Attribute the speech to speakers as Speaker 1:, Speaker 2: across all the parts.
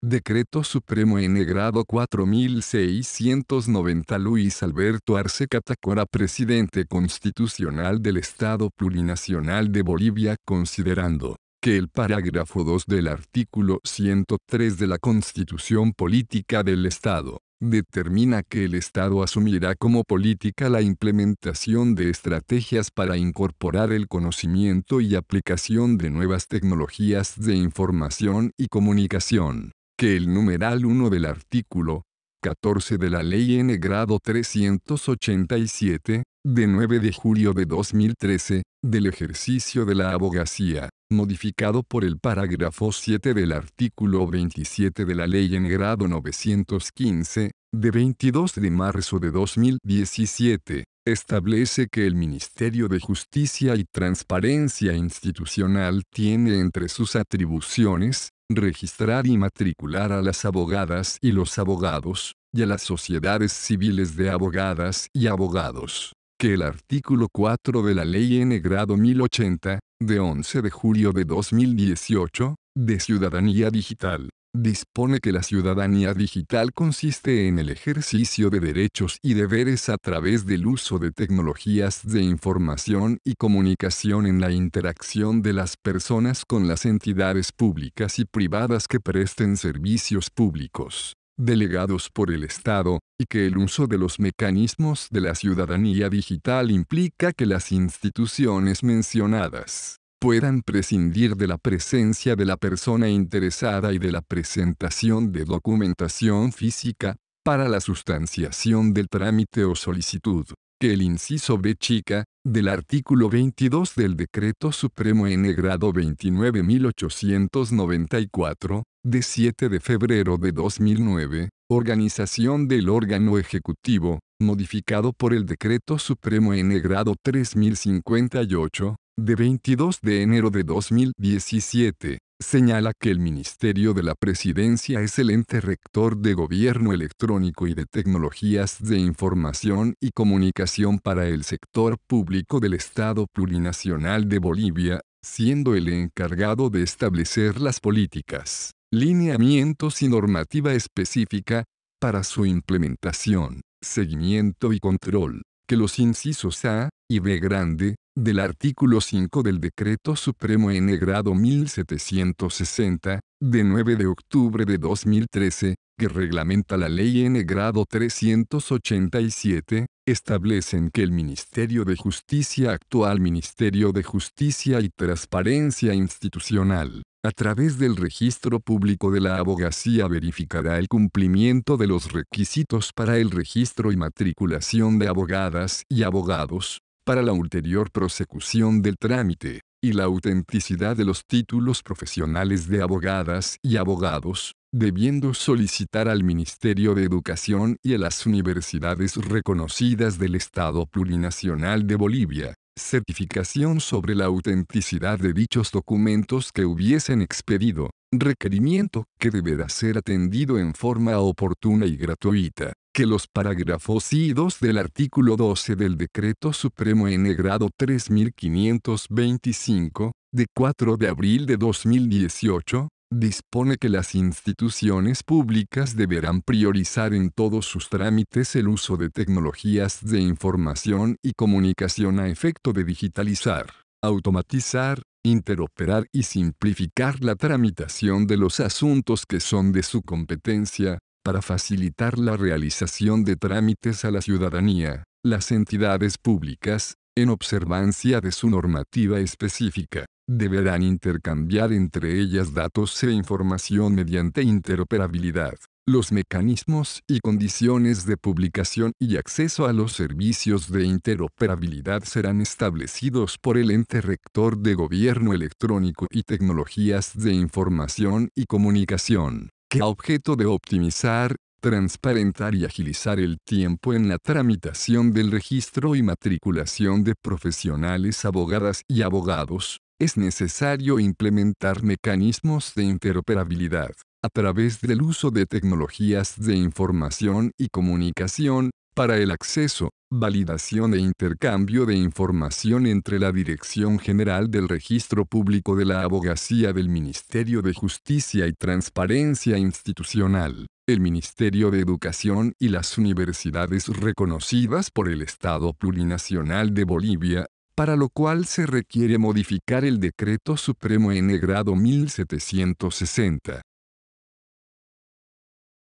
Speaker 1: Decreto Supremo en grado 4690 Luis Alberto Arce Catacora Presidente Constitucional del Estado Plurinacional de Bolivia considerando que el parágrafo 2 del artículo 103 de la Constitución Política del Estado determina que el Estado asumirá como política la implementación de estrategias para incorporar el conocimiento y aplicación de nuevas tecnologías de información y comunicación que el numeral 1 del artículo 14 de la Ley N grado 387, de 9 de julio de 2013, del ejercicio de la abogacía, modificado por el parágrafo 7 del artículo 27 de la Ley en grado 915, de 22 de marzo de 2017, establece que el Ministerio de Justicia y Transparencia Institucional tiene entre sus atribuciones registrar y matricular a las abogadas y los abogados, y a las sociedades civiles de abogadas y abogados, que el artículo 4 de la Ley N grado 1080, de 11 de julio de 2018, de Ciudadanía Digital, dispone que la ciudadanía digital consiste en el ejercicio de derechos y deberes a través del uso de tecnologías de información y comunicación en la interacción de las personas con las entidades públicas y privadas que presten servicios públicos delegados por el Estado, y que el uso de los mecanismos de la ciudadanía digital implica que las instituciones mencionadas puedan prescindir de la presencia de la persona interesada y de la presentación de documentación física, para la sustanciación del trámite o solicitud, que el inciso B chica, del artículo 22 del Decreto Supremo N grado 29894, de 7 de febrero de 2009, organización del órgano ejecutivo, modificado por el Decreto Supremo N grado 3058, de 22 de enero de 2017, señala que el Ministerio de la Presidencia es el ente rector de gobierno electrónico y de tecnologías de información y comunicación para el sector público del Estado plurinacional de Bolivia, siendo el encargado de establecer las políticas, lineamientos y normativa específica para su implementación, seguimiento y control, que los incisos A y B grande del artículo 5 del Decreto Supremo N grado 1760, de 9 de octubre de 2013, que reglamenta la ley N grado 387, establecen que el Ministerio de Justicia actual Ministerio de Justicia y Transparencia Institucional, a través del registro público de la abogacía verificará el cumplimiento de los requisitos para el registro y matriculación de abogadas y abogados, para la ulterior prosecución del trámite, y la autenticidad de los títulos profesionales de abogadas y abogados, debiendo solicitar al Ministerio de Educación y a las universidades reconocidas del Estado Plurinacional de Bolivia, certificación sobre la autenticidad de dichos documentos que hubiesen expedido, requerimiento que deberá ser atendido en forma oportuna y gratuita que los parágrafos y 2 del artículo 12 del Decreto Supremo grado 3525, de 4 de abril de 2018, dispone que las instituciones públicas deberán priorizar en todos sus trámites el uso de tecnologías de información y comunicación a efecto de digitalizar, automatizar, interoperar y simplificar la tramitación de los asuntos que son de su competencia, para facilitar la realización de trámites a la ciudadanía, las entidades públicas, en observancia de su normativa específica, deberán intercambiar entre ellas datos e información mediante interoperabilidad. Los mecanismos y condiciones de publicación y acceso a los servicios de interoperabilidad serán establecidos por el ente rector de Gobierno Electrónico y Tecnologías de Información y Comunicación que a objeto de optimizar, transparentar y agilizar el tiempo en la tramitación del registro y matriculación de profesionales abogadas y abogados, es necesario implementar mecanismos de interoperabilidad a través del uso de tecnologías de información y comunicación, para el acceso, validación e intercambio de información entre la Dirección General del Registro Público de la Abogacía del Ministerio de Justicia y Transparencia Institucional, el Ministerio de Educación y las universidades reconocidas por el Estado Plurinacional de Bolivia, para lo cual se requiere modificar el Decreto Supremo N grado 1760.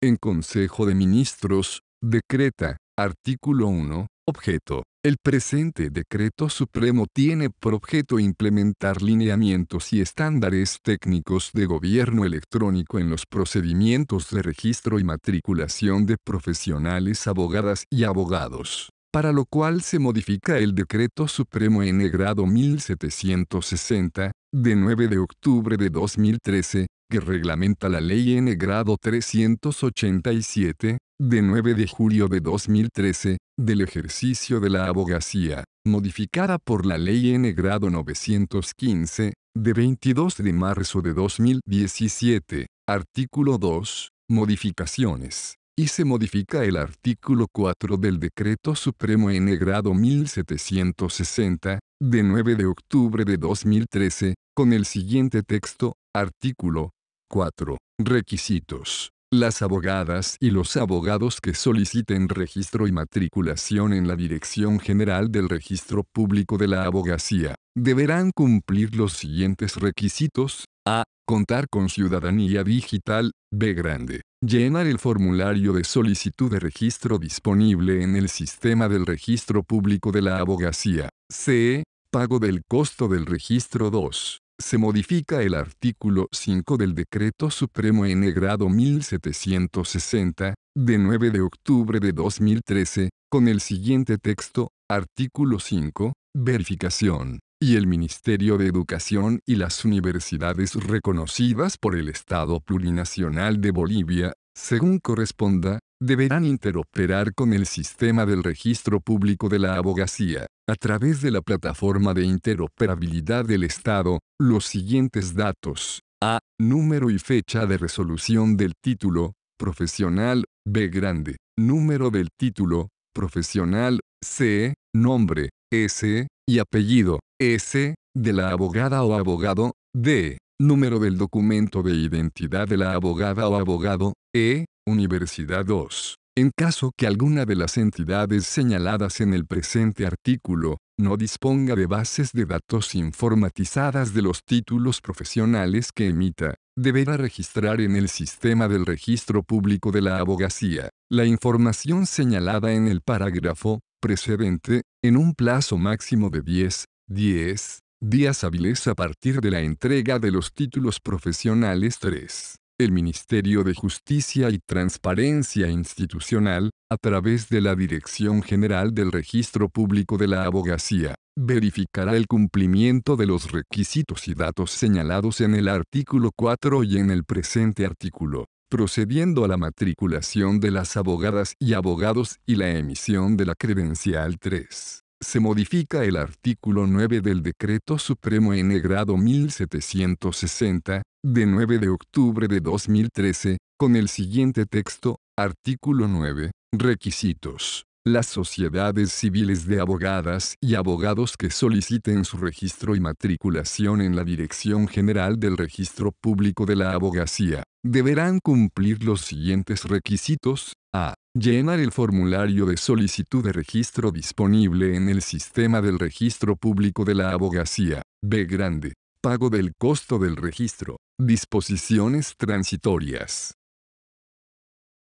Speaker 1: En Consejo de Ministros, decreta, Artículo 1. Objeto. El presente decreto supremo tiene por objeto implementar lineamientos y estándares técnicos de gobierno electrónico en los procedimientos de registro y matriculación de profesionales abogadas y abogados, para lo cual se modifica el decreto supremo N grado 1760, de 9 de octubre de 2013, que reglamenta la ley N grado 387, de 9 de julio de 2013, del ejercicio de la abogacía, modificada por la ley N grado 915, de 22 de marzo de 2017, artículo 2, modificaciones y se modifica el artículo 4 del Decreto Supremo N grado 1760, de 9 de octubre de 2013, con el siguiente texto, artículo, 4. Requisitos. Las abogadas y los abogados que soliciten registro y matriculación en la Dirección General del Registro Público de la Abogacía deberán cumplir los siguientes requisitos. A. Contar con ciudadanía digital. B. Grande. Llenar el formulario de solicitud de registro disponible en el sistema del registro público de la abogacía. C. Pago del costo del registro 2 se modifica el artículo 5 del Decreto Supremo N grado 1760, de 9 de octubre de 2013, con el siguiente texto, artículo 5, verificación, y el Ministerio de Educación y las universidades reconocidas por el Estado Plurinacional de Bolivia según corresponda, deberán interoperar con el sistema del registro público de la abogacía, a través de la plataforma de interoperabilidad del Estado, los siguientes datos. A. Número y fecha de resolución del título, profesional, B grande. Número del título, profesional, C. Nombre, S. y apellido, S. de la abogada o abogado, D. Número del documento de identidad de la abogada o abogado, E, Universidad 2. En caso que alguna de las entidades señaladas en el presente artículo no disponga de bases de datos informatizadas de los títulos profesionales que emita, deberá registrar en el sistema del registro público de la abogacía la información señalada en el parágrafo precedente en un plazo máximo de 10, 10 días hábiles a partir de la entrega de los títulos profesionales 3. El Ministerio de Justicia y Transparencia Institucional, a través de la Dirección General del Registro Público de la Abogacía, verificará el cumplimiento de los requisitos y datos señalados en el artículo 4 y en el presente artículo procediendo a la matriculación de las abogadas y abogados y la emisión de la credencial 3 se modifica el artículo 9 del Decreto Supremo N grado 1760, de 9 de octubre de 2013, con el siguiente texto, artículo 9, requisitos. Las sociedades civiles de abogadas y abogados que soliciten su registro y matriculación en la Dirección General del Registro Público de la Abogacía deberán cumplir los siguientes requisitos. A. Llenar el formulario de solicitud de registro disponible en el sistema del registro público de la abogacía. B grande. Pago del costo del registro. Disposiciones transitorias.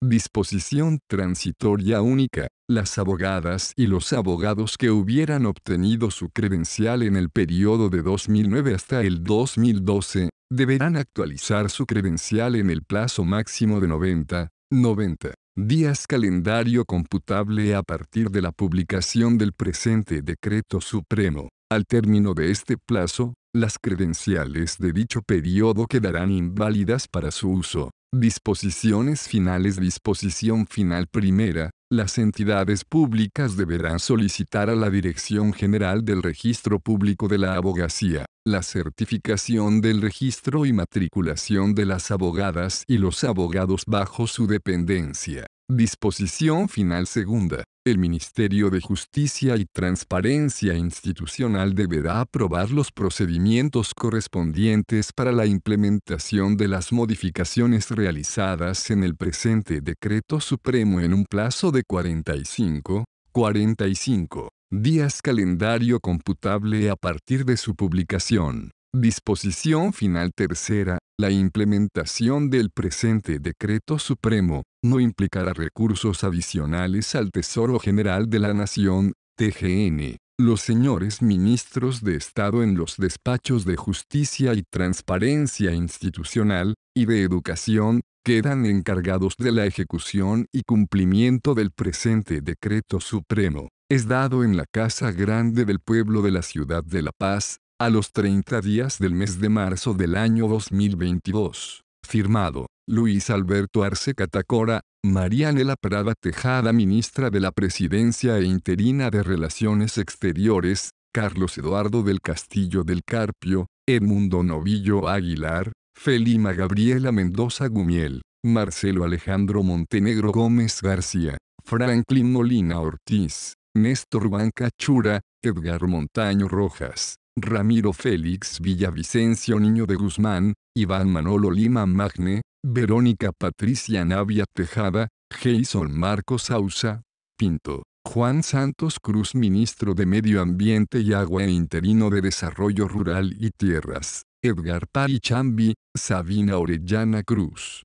Speaker 1: Disposición transitoria única. Las abogadas y los abogados que hubieran obtenido su credencial en el periodo de 2009 hasta el 2012, deberán actualizar su credencial en el plazo máximo de 90, 90 días calendario computable a partir de la publicación del presente decreto supremo. Al término de este plazo, las credenciales de dicho periodo quedarán inválidas para su uso. Disposiciones finales Disposición final primera, las entidades públicas deberán solicitar a la Dirección General del Registro Público de la Abogacía la certificación del registro y matriculación de las abogadas y los abogados bajo su dependencia. Disposición final segunda. El Ministerio de Justicia y Transparencia Institucional deberá aprobar los procedimientos correspondientes para la implementación de las modificaciones realizadas en el presente decreto supremo en un plazo de 45, 45 días calendario computable a partir de su publicación. Disposición final tercera. La implementación del presente decreto supremo no implicará recursos adicionales al Tesoro General de la Nación, TGN. Los señores ministros de Estado en los despachos de justicia y transparencia institucional, y de educación, quedan encargados de la ejecución y cumplimiento del presente decreto supremo. Es dado en la Casa Grande del Pueblo de la Ciudad de La Paz, a los 30 días del mes de marzo del año 2022. Firmado, Luis Alberto Arce Catacora, Marianela Prada Tejada, ministra de la Presidencia e interina de Relaciones Exteriores, Carlos Eduardo del Castillo del Carpio, Edmundo Novillo Aguilar, Felima Gabriela Mendoza Gumiel, Marcelo Alejandro Montenegro Gómez García, Franklin Molina Ortiz, Néstor Banca Chura, Edgar Montaño Rojas, Ramiro Félix Villavicencio Niño de Guzmán, Iván Manolo Lima Magne, Verónica Patricia Navia Tejada, Jason Marcos Sausa, Pinto. Juan Santos Cruz, ministro de Medio Ambiente y Agua e interino de Desarrollo Rural y Tierras, Edgar Chambi, Sabina Orellana Cruz.